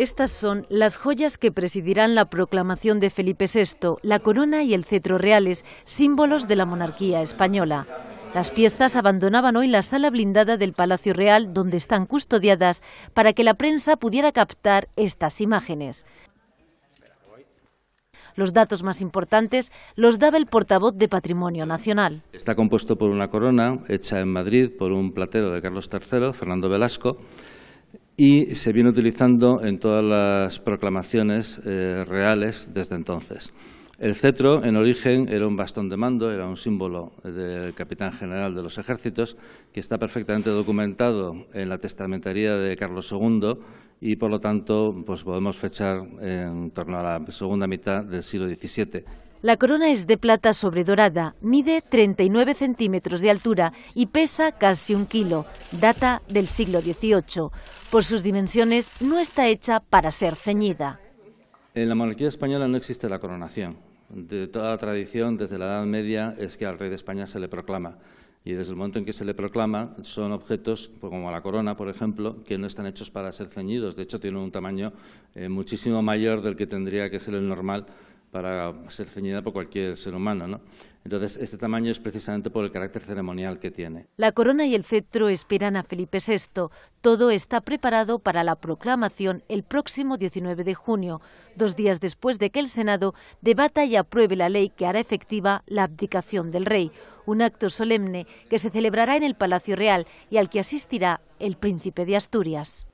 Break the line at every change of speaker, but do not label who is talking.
Estas son las joyas que presidirán la proclamación de Felipe VI, la corona y el cetro reales, símbolos de la monarquía española. Las piezas abandonaban hoy la sala blindada del Palacio Real, donde están custodiadas, para que la prensa pudiera captar estas imágenes. Los datos más importantes los daba el portavoz de Patrimonio Nacional. Está
compuesto por una corona hecha en Madrid por un platero de Carlos III, Fernando Velasco, y se viene utilizando en todas las proclamaciones eh, reales desde entonces. El cetro, en origen, era un bastón de mando, era un símbolo del capitán general de los ejércitos, que está perfectamente documentado en la testamentaría de Carlos II y, por lo tanto, pues podemos fechar en torno a la segunda mitad del siglo XVII,
la corona es de plata sobre dorada, mide 39 centímetros de altura y pesa casi un kilo. Data del siglo XVIII. Por sus dimensiones no está hecha para ser ceñida.
En la monarquía española no existe la coronación. De toda la tradición, desde la Edad Media, es que al rey de España se le proclama. Y desde el momento en que se le proclama, son objetos, como la corona, por ejemplo, que no están hechos para ser ceñidos. De hecho, tienen un tamaño eh, muchísimo mayor del que tendría que ser el normal para ser ceñida por cualquier ser humano. ¿no? Entonces, este tamaño es precisamente por el carácter ceremonial que tiene.
La corona y el cetro esperan a Felipe VI. Todo está preparado para la proclamación el próximo 19 de junio, dos días después de que el Senado debata y apruebe la ley que hará efectiva la abdicación del rey, un acto solemne que se celebrará en el Palacio Real y al que asistirá el príncipe de Asturias.